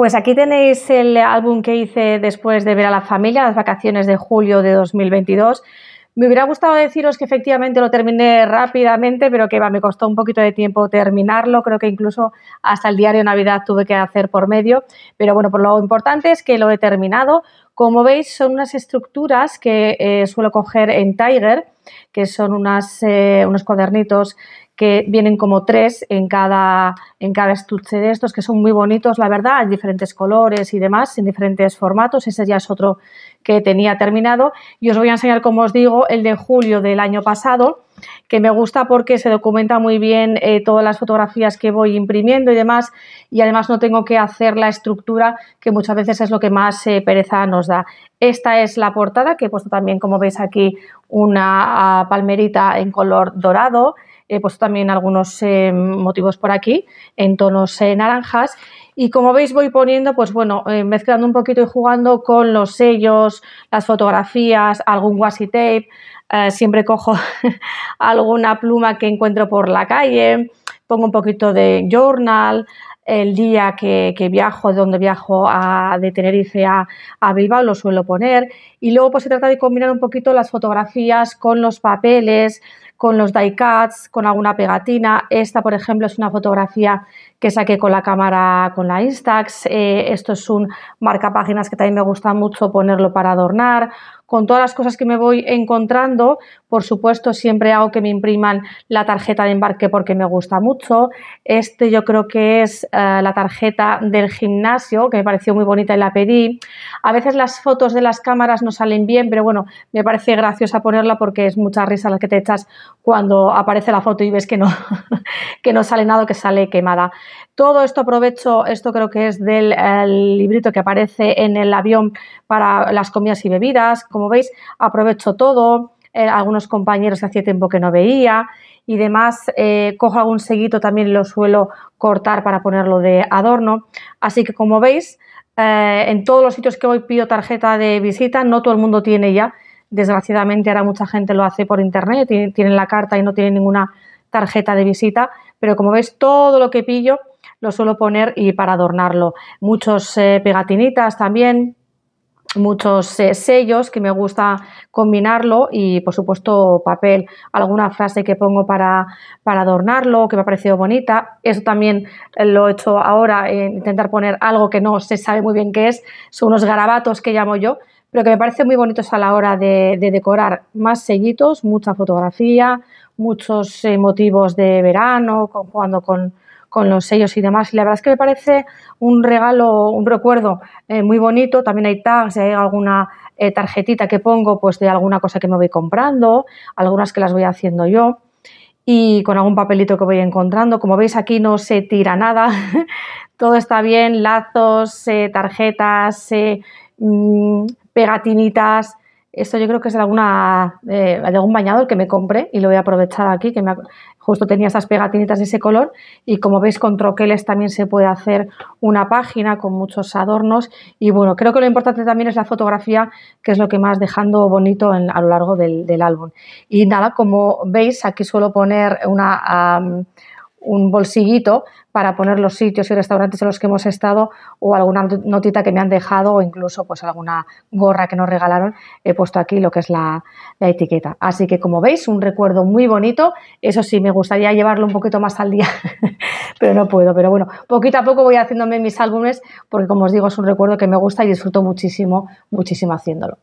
Pues aquí tenéis el álbum que hice después de ver a la familia, las vacaciones de julio de 2022. Me hubiera gustado deciros que efectivamente lo terminé rápidamente, pero que me costó un poquito de tiempo terminarlo. Creo que incluso hasta el diario Navidad tuve que hacer por medio. Pero bueno, por lo importante es que lo he terminado como veis, son unas estructuras que eh, suelo coger en Tiger, que son unas, eh, unos cuadernitos que vienen como tres en cada, en cada estuche de estos, que son muy bonitos, la verdad, en diferentes colores y demás, en diferentes formatos. Ese ya es otro que tenía terminado. Y os voy a enseñar, como os digo, el de julio del año pasado, que me gusta porque se documenta muy bien eh, todas las fotografías que voy imprimiendo y demás, y además no tengo que hacer la estructura que muchas veces es lo que más eh, pereza nos da. Esta es la portada, que he puesto también, como veis aquí, una ah, palmerita en color dorado, he puesto también algunos eh, motivos por aquí, en tonos naranjas, y como veis voy poniendo, pues bueno, eh, mezclando un poquito y jugando con los sellos, las fotografías, algún washi tape, eh, siempre cojo alguna pluma que encuentro por la calle, pongo un poquito de journal, el día que, viajo, viajo, donde viajo a, de Tenerife a, a, Bilbao, lo suelo poner. Y luego pues se trata de combinar un poquito las fotografías con los papeles, con los die cuts, con alguna pegatina. Esta, por ejemplo, es una fotografía que saqué con la cámara, con la Instax. Eh, esto es un marcapáginas que también me gusta mucho ponerlo para adornar. Con todas las cosas que me voy encontrando, por supuesto, siempre hago que me impriman la tarjeta de embarque porque me gusta mucho. Este yo creo que es eh, la tarjeta del gimnasio, que me pareció muy bonita y la pedí. A veces las fotos de las cámaras no salen bien, pero bueno, me parece graciosa ponerla porque es mucha risa la que te echas cuando aparece la foto y ves que no, que no sale nada, que sale quemada. Todo esto aprovecho, esto creo que es del librito que aparece en el avión para las comidas y bebidas. Como veis, aprovecho todo. Eh, algunos compañeros hacía tiempo que no veía y demás. Eh, cojo algún seguito, también lo suelo cortar para ponerlo de adorno. Así que como veis, eh, en todos los sitios que hoy pido tarjeta de visita, no todo el mundo tiene ya. Desgraciadamente ahora mucha gente lo hace por internet, tienen la carta y no tienen ninguna tarjeta de visita, pero como veis todo lo que pillo lo suelo poner y para adornarlo. Muchos eh, pegatinitas también, muchos eh, sellos que me gusta combinarlo y por supuesto papel, alguna frase que pongo para, para adornarlo que me ha parecido bonita. Eso también lo he hecho ahora, intentar poner algo que no se sabe muy bien qué es, son unos garabatos que llamo yo, pero que me parecen muy bonitos a la hora de, decorar. Más sellitos, mucha fotografía, muchos eh, motivos de verano, jugando con con los sellos y demás. Y la verdad es que me parece un regalo, un recuerdo eh, muy bonito. También hay tags, hay alguna eh, tarjetita que pongo pues de alguna cosa que me voy comprando, algunas que las voy haciendo yo y con algún papelito que voy encontrando. Como veis aquí no se tira nada, todo está bien, lazos, eh, tarjetas, mm, pegatinitas, esto yo creo que es de, alguna, eh, de algún bañador que me compré y lo voy a aprovechar aquí, que me, justo tenía esas pegatinitas de ese color. Y como veis, con troqueles también se puede hacer una página con muchos adornos. Y bueno, creo que lo importante también es la fotografía, que es lo que más dejando bonito a lo largo del, álbum. Y nada, como veis, aquí suelo poner una un bolsillito para poner los sitios y restaurantes en los que hemos estado o alguna notita que me han dejado o incluso pues alguna gorra que nos regalaron he puesto aquí lo que es la, la etiqueta así que como veis un recuerdo muy bonito eso sí me gustaría llevarlo un poquito más al día pero no puedo pero bueno poquito a poco voy haciéndome mis álbumes porque como os digo es un recuerdo que me gusta y disfruto muchísimo muchísimo haciéndolo